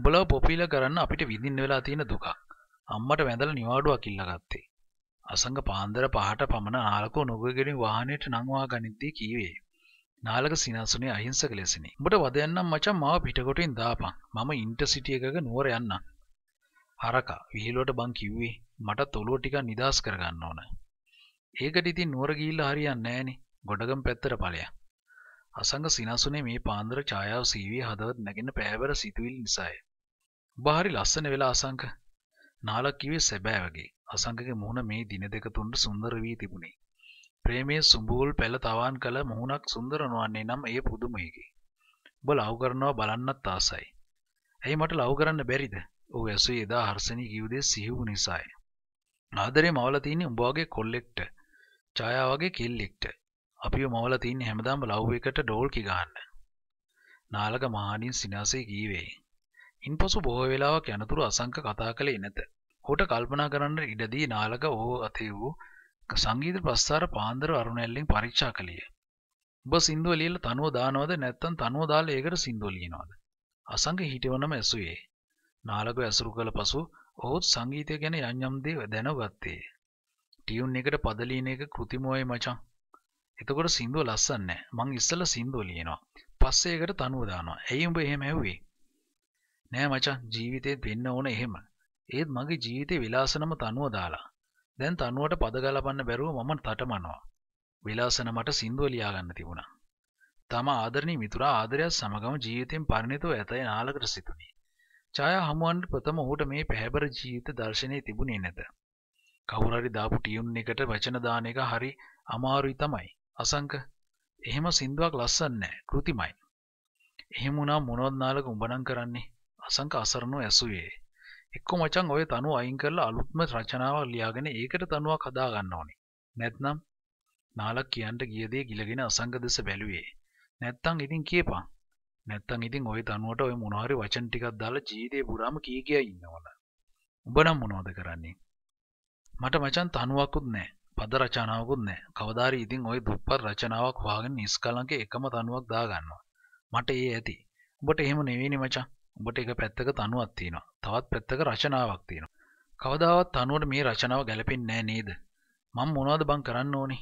උඹලව පොපිල කරන්න අපිට විඳින්න වෙලා තියෙන දුකක්. අම්මට වැඳලා නිවාඩුවක් ඉල්ලගත්තේ. අසංග පාන්දර පහට පමණ නාලකෝ නුගගෙඩින් වාහනයට නංවා ගනිද්දී කීවේ. නාලක සිනාසුනේ අහිංසක ලෙසිනි. උඹට වදයන්නම් මචං මාව පිටකොටින් දාපන්. මම ඉන්ටර්සිටි එකක නුවර යන්නම්. හරකා විහිළුවට බං කිව්වේ මටත් ඔළුව ටිකක් නිදාස් කරගන්න ඕන. ඒකට ඉතින් නුවර ගිහිල්ලා හරියන්නේ නැහනේ. ගොඩගම් පැත්තට ඵලයක්. අසංග සිනාසුනේ මේ පාන්දර ඡායාව සීවිය හදවත් නැගෙන පෑවර සිතුවිලි නිසාය. බාරි ලස්සන වෙලා අසංක නාලක් කිවේ සැබෑ වගේ අසංකගේ මුහුණ මේ දින දෙක තුන්ට සුන්දර වී තිබුණේ ප්‍රේමයේ සුඹූල් පැළ තවාන් කළ මුහුණක් සුන්දර නොවන්නේ නම් එය පුදුමයකි ඔබ ලව් කරනවා බලන්නත් ආසයි ඇයි මට ලව් කරන්න බැරිද ඔහු ඇසුවේ එදා හර්ෂණී කිව් දේ සිහිවු නිසාය ආදරේ මවලා තින්නේ උඹ වගේ කොල්ලෙක්ට ඡායා වගේ කෙල්ලෙක්ට අපිව මවලා තින්නේ හැමදාම ලව් එකට ඩෝල් කි ගන්න. නාලක මහණින් සිනාසෙ කීවේ. ඉන් පසු බොහෝ වෙලාවක් යනතුරු අසංක කතා කළේ නැත. හොට කල්පනා කරන්න ඉඩදී නාලක ඕ අතේ වූ සංගීත ප්‍රස්ථාර පාන්දර අරුණැල්ලින් පරීක්ෂා කළිය. ඔබ සින්දුව ලියලා තනුව දානවද නැත්නම් තනුව දාලා ඒකට සින්දුව ලියනවද? අසංක හිටවනම ඇසුයේ. නාලක ඇසුරු කළ පසු ඔහුත් සංගීතය ගැන යන්යම් දේ දැනගත්තේ. ටියුන් එකට පද ලියන එක કૃතිමෝයි මචං. එතකොට සින්දුව ලස්සන නෑ. මං ඉස්සෙල්ලා සින්දුව ලියනවා. පස්සේ ඒකට තනුව දානවා. ඇයි උඹ එහෙම ඇහුවේ? නෑ මචන් ජීවිතේත් වෙන්න ඕන එහෙම. ඒත් මගේ ජීවිතේ විලාසනම තනුව දාලා. දැන් තනුවට පද ගලපන්න බැරුව මම තටමනවා. විලාසන මට සින්දුව ලියාගන්න තිබුණා. තම ආදරණීය මිතුරා ආදරයත් සමගම ජීවිතෙන් පරිණතව ඇතැයි නාලකට සිතුනි. ඡායා හමුවන්න ප්‍රථම ඔහුට මේ පැහැබර ජීවිත දර්ශනය තිබුණේ නැත. කවුරු හරි දාපු ටියුන් එකට වචන දාන එක හරි අමාරුයි තමයි. අසංක එහෙම සින්දුවක් ලස්සන්නේ නැහැ. කෘතිමයි. එහෙම වුණා මොනවද නාලක උඹනම් කරන්නේ? අසංක අසරණෝ ඇසුවේ. එක්කෝ මචං ඔය තනුව අයින් කරලා අලුත්ම රචනාවක් ලියාගෙන ඒකට තනුවක් හදා ගන්න ඕනේ. නැත්නම් නාලක් කියන්න ගිය දේ ගිලගෙන අසංක දෙස බැලුවේ. නැත්තම් ඉතින් කියපන්. නැත්තම් ඉතින් ওই තනුවට ওই මොනවා හරි වචන ටිකක් දාලා ජීවිතේ පුරාම කී කියා ඉන්නවල. උඹ නම් මොනවද කරන්නේ? මට මචං තනුවකුත් නැහැ. පද රචනාවකුත් නැහැ. කවදාරි ඉතින් ওই දුප්පත් රචනාවක් හොයාගෙන නිස්කලංක එකම තනුවක් දාගන්නවා. මට ඒ ඇති. උඹට එහෙම නෙවෙයිනේ මචං. උඹට එක පැත්තක තනුවක් තියෙනවා. තවත් පැත්තක රචනාවක් තියෙනවා. කවදාවත් තනුවට මේ රචනාව ගැලපෙන්නේ නැහැ නේද? මම මොනවද බං කරන්න ඕනේ?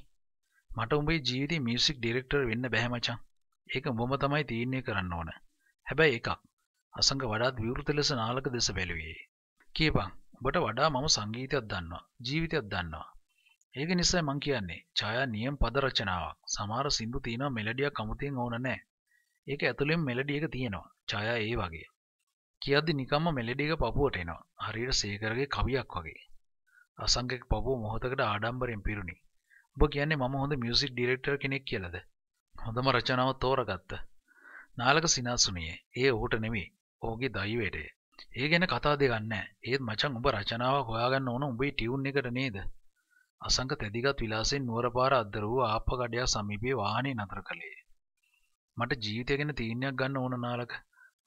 මට උඹේ ජීවිතේ මියුසික් ඩිරෙක්ටර් වෙන්න බෑ මචං. ඒක උඹම තමයි තීරණය කරන්න ඕන. හැබැයි එකක්. අසංග වඩාත් විවෘත ලෙස නාලක දෙස බැලුවේ. කියපන්. ඔබට වඩා මම සංගීතයක් දන්නවා. ජීවිතයක් දන්නවා. ඒක නිසා මං කියන්නේ ඡායා නියම පද රචනාවක්. සමහර සින්දු තියෙනවා මෙලඩියක් අමුතෙන් ඕන නැහැ. ඒක ඇතුළෙන් මෙලඩි එක තියෙනවා. ඡායා ඒ වගේ. කියද්දි නිකම්ම මෙලෙඩික පපුුවට එනවා හරියට සේකරගේ කවියක් වගේ අසංගෙක් පපුූ මොහොතකට ආඩම්බරෙන් පිරුණි ඔබ කියන්නේ මම හොඳ මියසික් ඩිරෙක්ටර් කෙනෙක් කියලද හොඳම රචනාව තෝරගත්ත නාලක සිනාසුනියේ ඒ ඔහුට නෙමේ ඕගේ දයිවේටේ ඒ ගැන කතා දෙගන්න ඒත් මචන් ඔබ රචනාව හොයාගන්න ඕන උඹේ ටියවුන් එකට නේද අසංක තැදිගත් විලාසෙන් නුවර පාර අද්දර වූ ආප්ප ගඩයා සමීපේ වාහනේ නතර කළේ. මට ජීවිතය ගැන තීරණයක් ගන්න ඕන නාලක.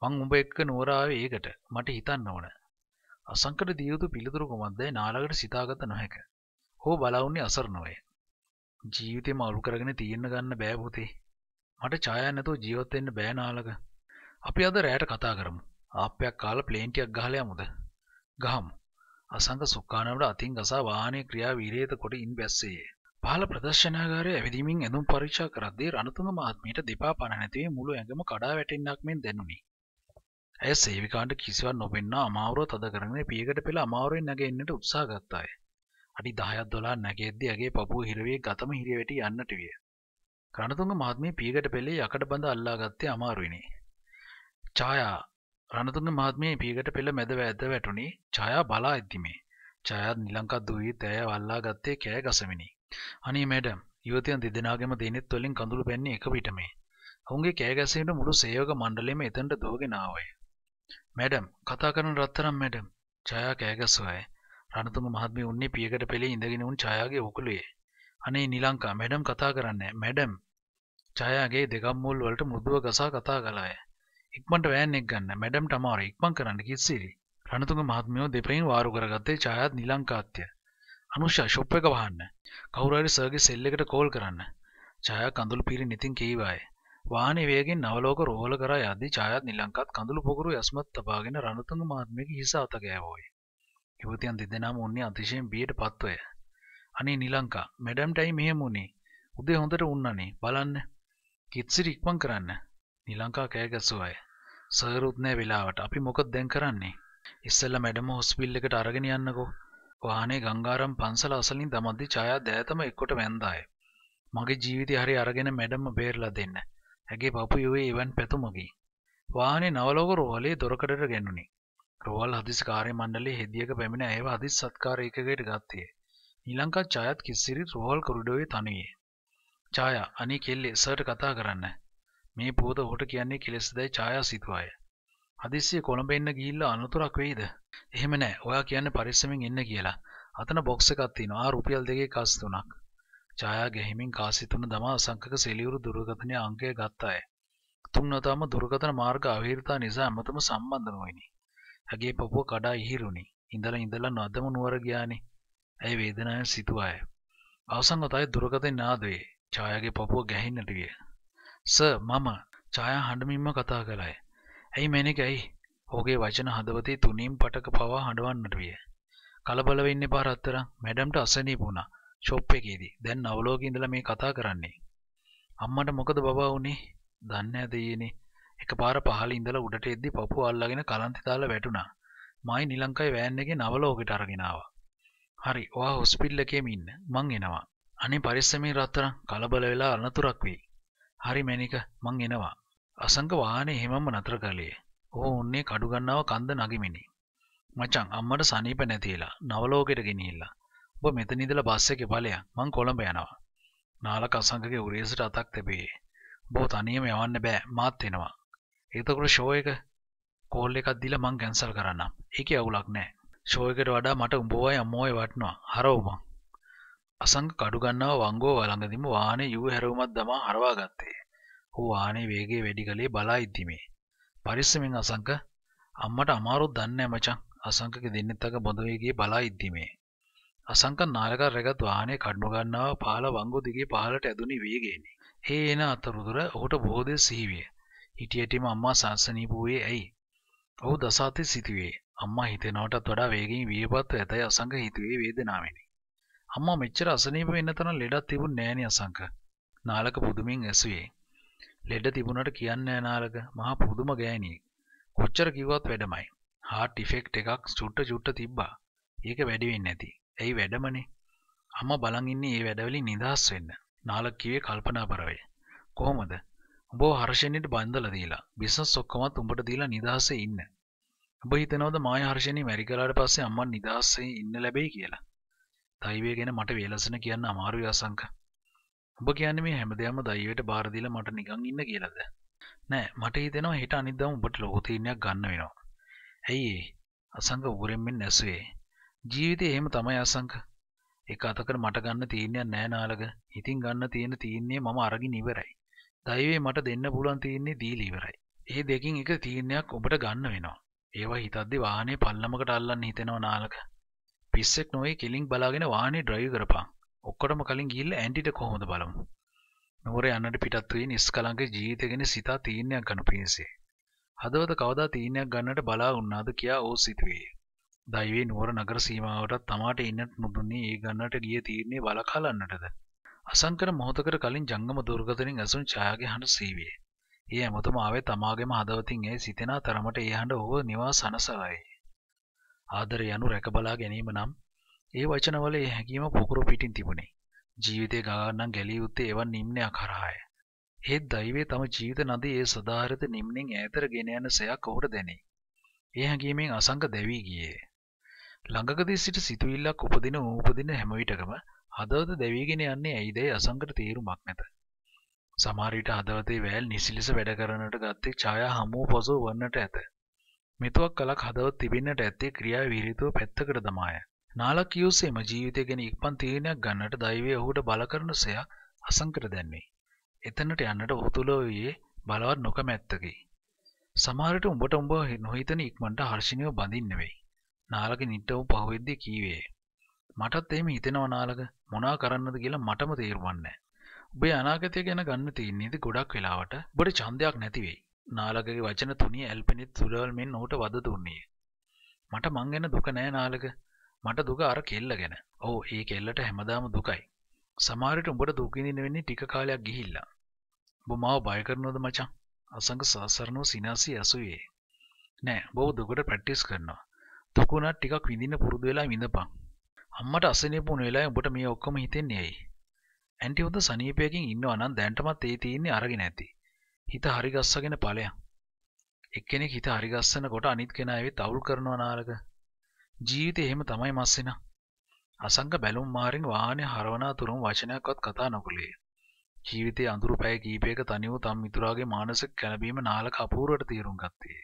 මං උඹ එක්ක නුවරාවේ ඒකට මට හිතන්න ඕන. අසංකට දියුතු පිළිතුරු කොමත්දැයි නාලකට සිතාගත නොහැක. හෝ බලවුන්නේ අසරණවය. ජීවිතේම අලු කරගෙන තියෙන්න ගන්න බෑ පුතේ. මට ඡායා නැතුව ජීවත් වෙන්න බෑ නාලක. අපි අද රැයට කතා කරමු. ආප්පයක් කාලා ප්ලේන් ටිකක් ගහලා යමුද? ගහමු. අසංක සුක්කානවට අතින් ගසා වාහනේ ක්‍රියා වීරයේත කොට ඉන් බැස්සේය. පහළ ප්‍රදර්ශනාගාරයේ ඇවිදීමෙන් ඇඳුම් පරීක්ෂා කරද්දී රණතුංග මහත්මියට දෙපා පණ නැතිවේ මුළු ඇඟම කඩා වැටෙන්නක් මෙන් දැනුනි. ඇය සේවිකාට කිසිවත් නොපෙන්න්නා අමාරුව තද කරන පියකට පෙළ අමාරුවෙන් නැගෙන්න්නට උත්සා ගත්තාය. අඩි දහයත් දොලා නැගෙද්දගේ පපු හිරවේ ගතම හිරවෙට යන්නට විය. රණතුන්ග මාත්මේ පියකට පෙළේ යකට බඳ අල්ලාගත්තේ අමාරුවනි. චායා රණතුන්ග මාත්මේ පියකට පෙළ මැදව ඇද වැටුණේ චායා බලා ඇද්දිමේ. චායත් නිලංකත් දුවී තෑය වල්ලා ගත්තේ කෑ ගසමිනි. අනි මැඩම් යවතයන් දෙදෙනගම දෙනෙත් වලින් කඳුළු පැන්නේ එක පිටමේ. ඔුන්ගේ කෑගැසීමට මුළු සේයෝග මණ්ඩලෙම එතැන්ට දෝගෙනාවේ. මැඩම් කතා කරන රත්තරම් මැඩම් ජයා කෑගස්සවයි රණතුම මහත්මිය උන්නේ පියකට පෙළේ ඉඳගෙන උන් ජයාගේ උකුලේ අනේ නිලංකා මැඩම් කතා කරන්නේ මැඩම් ජයාගේ දෙකම් මුල් වලට මුදුව ගසා කතා කළාය ඉක්මනට වෑන් එක ගන්න මැඩම්ට අමාරු ඉක්මන් කරන්න කිසිරි රණතුංග මහත්මියෝ දෙපයින් වාරු කරගත්තේ ජයාත් නිලංකාත්ය අනුෂා ෂොප් එක වහන්න කවුරු හරි සර්ගේ සෙල් එකට කෝල් කරන්න ජයා කඳුළු පීරි නිතින් කීවායේ වාහන වේගෙන් නවලෝක රෝහල කරා යද්දී ඡායාත් නිලංකත් කඳුළු පොකුරු යස්මත් තබාගෙන රණතුංග මහත්මයාගේ හිස අත ගෑවෝය. යුවතියන් දෙදෙනාම උන්නේ අතිශයින් බියට පත්වය. අනේ නිලංකා මැඩම්ටයි මෙහෙම උනේ. උදේ හොඳට උන්නනේ බලන්න. කිත්සිරි ඉක්මන් කරන්න. නිලංකා කෑ ගැසුවාය. සර්ුත් නෑ වෙලාවට අපි මොකද දැන් කරන්නේ? ඉස්සෙල්ලා මැඩම හොස්පිටල් එකට අරගෙන යන්නකෝ. වාහනේ ගංගාරම් පන්සල අසලින් දමද්දි ඡායා දෑතම එක්කොට වැන්දාය. මගේ ජීවිතය හරි අරගෙන මැඩම්ම බේරලා දෙන්න. ඇගේ පපු යුවේ එවන් පැතුමකි. වාහනේ නවලෝක රෝහලේ දොරකඩට ගැනුණි. රෝහල් අධිස්කාරය මණ්ඩලයේ හෙදියක පැමිණ ඇයව අධිස් සත්කාර ඒකකයට ගත්තේ. ඊලංකා ඡායත් කිසිරි රෝහල් කොරිඩෝවේ තනියේ. ඡායා අනේ කෙල්ලේ සර්ට කතා කරන්න. මේ පුවත ඔහුට කියන්නේ කෙලෙස්දයි ඡායා සිතුවාය. හදිස්සිය කොළඹ එන්න ගිහිල්ලා අනතුරක් වෙයිද? එහෙම නෑ. ඔයා කියන්නේ පරිස්සමෙන් ඉන්න කියලා. අතන බොක්ස් එකක් තියෙනවා. රුපියල් 2.5 3ක්. ජයා ගැහිමින් කාසිතුන දමා අසංකක සෙලියුරු දුරගතනය අංකය ගත්තාය. තුන්නතාම දුරගතන මාර්ග අවහිරතා නිසා ඇමතම සම්බන්ධ නොයිනි. ඇගේ පපුුව කඩා ඉහිරුණි ඉඳල ඉඳලා නොදම නුවර ගයානි ඇය වේදනාය සිතුවාය. අවසන් අතයි දුරගතෙන් නාදවේ චායගේ පපුුව ගැහින්නට විය. ස මම චායා හඬමින්ම කතා කළයි. ඇයි මෙනෙක ඇයි හෝගේ වචන හදවතේ තුනීම් පටක පවා හඬුවන්නට විය. කලබලවෙන්න පාරත්තර මැඩම්ට අසනී පුුණා ෂොප් එකේදී දැන් අවලෝක ඉඳලා මේ කතා කරන්නේ අම්මට මොකද බබා වුනේ දන්නේ නැද ඊනේ එකපාර පහළ ඉඳලා උඩට එද්දි පපුව අල්ලගෙන කලන්තේ දාලා වැටුණා මයි නිලංකයි වෑන් එකේ නවලෝකෙට අරගෙන ආවා හරි ඔයා හොස්පිටල් එකේම ඉන්න මං එනවා අනේ පරිස්සමෙන් රත්තරන් කලබල වෙලා අනතුරක් වෙයි හරි මැනික මං එනවා අසංග වාහනේ එහෙමම නතර කළේ. ඔහු උන්නේ කඩු ගන්නාව කන්ද නගිමිනි. මචං අම්මට සනීප නැතිලා නවලෝකෙට ගෙනිහිල්ලා. ඔබ මෙතන ඉඳලා බස් එකේ ඵලයන් මං කොළඹ යනවා. නාලක අසංකගේ උරේසට අතක් තිබේ. ඔබ තනියම යවන්න බෑ මාත් එනවා. එතකොට ෂෝ එක කෝල් එකක් දීලා මං කැන්සල් කරන්නම්. ඒකේ අවුලක් නෑ. ෂෝ එකට වඩා මට උඹවයි අම්මෝයි වටනවා. හරව මං. අසංක කඩු ගන්නව වංගෝ වළඟදිම වාහනේ යුව හැරවුමක් දමා හරවා ගත්තේ. ඔහු වාහනේ වේගය වැඩි කලේ බලා ඉද්දිමේ. පරිස්සමෙන් අසංක අම්මට අමාරුත් දන්නේ මචං. අසංකගේ දෙන්නෙත් අක බොඳ වේගයේ බලා ඉද්දිමේ. අසංක නාලක රැගත් වාහනය කඩ්නුගන්නාව පාල වංගු දිගේ පාලට ඇදුනි වේගේනි. ඒ එන අතරුදුර ඔහුට බොහෝදය සීවිය. හිටියටම අම්මා සංසනීපූයේ ඇයි. ඔහු දසාතය සිතිවේ අම්මා හිතෙනවටත් වඩා වේගින් වියපත්ව ඇතයි අසංක හිතුවේ වේදනාවෙනි. අම්මා මෙච්චර අසනීප වෙන්න තන ලෙඩත් තිබුණ නෑනි අසංක. නාලක පුදුමින් ඇසුවේ. ලෙඩ තිබුණට කියන්න නාලක මහා පුදුම ගෑනියෙක්. කොච්චර කිව්වත් වැඩමයි. හාට් ඩිෆෙක්ට් එකක් සුට්ට චුට්ට තිබ්බා. ඒක වැඩි වෙන්නේ නැති. ඇයි වැඩමනේ අම්ම බලංඉන්නේ ඒ වැඩවලින් නිදහස් වෙන්න නාලක්කිවේ කල්පනා පරවේ කොහොමද උඹ හර්ෂණයට බන්ධල දීලා බිස්නස් ඔක්කොමත් උඹට දීලා නිදහසේ ඉන්න උඹ හිතනවද මාය හර්ෂණය මැරි කලාට පස්සේ අම්මන් නිදහස්සේ ඉන්න ලැබෙයි කියලා දෛවය ගැන මට වේලසන කියන්න අමාරුයි ආසංක උඹ කියන්නේ මේ හැමදේම දෛවයට බාර දීලා මට නිකන් ඉන්න කියලාද නෑ මට හිතෙනවා හෙට අනිද්දා උඹට ලෝකේ තීරණයක් ගන්න වෙනවා ඇයි ඒ අසංක උගුරෙන් මෙන් ඇසුවේ ජීවිතය එහෙම තමයි අසංක එක අතකට මට ගන්න තීරණයක් නෑ නාලක. ඉතින් ගන්න තියෙන තීරණේ මම අරගෙන ඉවරයි. දෛවයේ මට දෙන්න පුළුවන් තීරණේ දීලා ඉවරයි. ඒ දෙකින් එක තීරණයක් ඔබට ගන්න වෙනවා. ඒවා හිතද්දි වාහනේ පල්ලමකට අල්ලන්න හිතෙනවා නාලක. පිස්සෙක් නොවේ කෙලින් බලාගෙන වාහනේ ඩ්‍රයිව් කරපන්. ඔක්කොටම කලින් ගිහිල්ලා ඇන්ටිට කොහොමද බලමු. නුවර යන්නට පිටත් වෙයි නිස්කලංක ජීවිතය ගැන සිතා තීරණයක් ගන්න පිණිසේ. හදවත කවදා තීරණයක් ගන්නට බලා වුණාද කියා ඕ සිතුවේ. දයිවේ නුවර නගර සීමාවටත් තමාට එන්නට නොදුන්නේ ඒ ගන්නට ගිය තීරණේ වලකාලන්නටද. අසංකර මොහොතකට කලින් ජංගම දුර්ගතනින් ඇසුන් ඡායාගේ හඬ සීවේ. ඒ ඇමතුම ආවේ තමාගේම හදවතින් ඒ සිතෙනා තරමට ඒ හඬ ඔහුව නිවාස සනසලයි. ආදර යනු රැකබලා ගැනීම නම් ඒ වචනවල ඒ හැඟීම පොකුරු පිටින් තිබුණේ. ජීවිතේ ගාන්නම් ගැලිය යුත්තේ එවන් නිම්නයක් කරාය. හේත් දෛවයේ තම ජීවිත නදී ඒ සදාහරිත නිම්නෙන් ඈතට ගෙන යන සයක් ඔහුට දැනේ. ඒ හැඟීමෙන් අසංක දැවි ගියේ. ළඟකදී සිට සිතුවිල්ලක් උපදින උපදින හැම විටකම හදවත දැවීගෙන යන්නේ ඇයිදයි අසංකට තේරුමක් නැත. සමහර විට හදවතේ වැල් නිසිලස වැඩ කරනට ගත්තේ ඡායා හමුව පසු වන්නට ඇත. මෙතුවක් කලක් හදවත් තිබෙන්නට ඇත්තේ ක්‍රියා විරිතුව පැත්තකට දමාය. නාලා කියුසේම ජීවිතය ගැන ඉක්මන් තීරණයක් ගන්නට දෛවය ඔහුට බල කරන සෙය අසංකට දැන්නේ. එතනට යන්නට ඔහු තුල වූයේ බලවත් නොකමැත්තකි. සමහරට උඹට උඹ නොහිතන ඉක්මනට හර්ෂණීය බඳින්න වෙයි. නාලක නිට්ටව පහවෙද්දි කීවේ. මටත් එහෙම හිතෙනව නාලක මොනා කරන්නද කියලා මටම තේරුවන්නේ. ඔබේ අනාගතය ගැන ගන්න තියන්නේද ගොඩක් වෙලාවට බොට චන්දයක් නැතිවෙයි. නාලකගේ වචන තුනි ඇල්පෙනෙත් සුරවල් මෙන් ඕට වද දුන්නේ. මට මං ගැන දුක නෑ නාලක මට දුක අර කෙල්ල ගැන ඕ ඒ කෙල්ලට හැමදාම දුකයි. සමාරයට උඹට දුකිනින්න වෙන්නේ ටික කාලයක් ගිහිල්ලා. බො මාව බය කරනොද මචං අසංග සාසරණෝ සිනාසී ඇසුයේ. නෑ බොව දුකට ප්‍රැක්ටිස් කරනවා දුකුණත් ටිකක් විඳින්න පුරුදු වෙලා විඳපන්. අම්මට අසනීපුණ වෙලාවේ ඔබට මේ ඔක්කොම හිතෙන්නේ ඇයි? ඇන්ටි හොඳ සනීපයකින් ඉන්නවා නම් දැන්ටමත් ඒ තියෙන්නේ අරගෙන ඇති. හිත හරි ගස්සගෙන ඵලයන්. එක්කෙනෙක් හිත හරි ගස්සනකොට අනිත් කෙනා ඇවිත් අවුල් කරනවා නාලක. ජීවිතේ එහෙම තමයි මස්සිනා. අසංග බැලුම් මාරින් වාහනේ හරවනා තුරුම වචනයක්වත් කතා නොකළේ. ජීවිතයේ අඳුරු පැය කීපයක තනිව තම මිතුරාගේ මානසික කැළඹීම නාලක අපූර්වට තීරුම් ගත්තේ.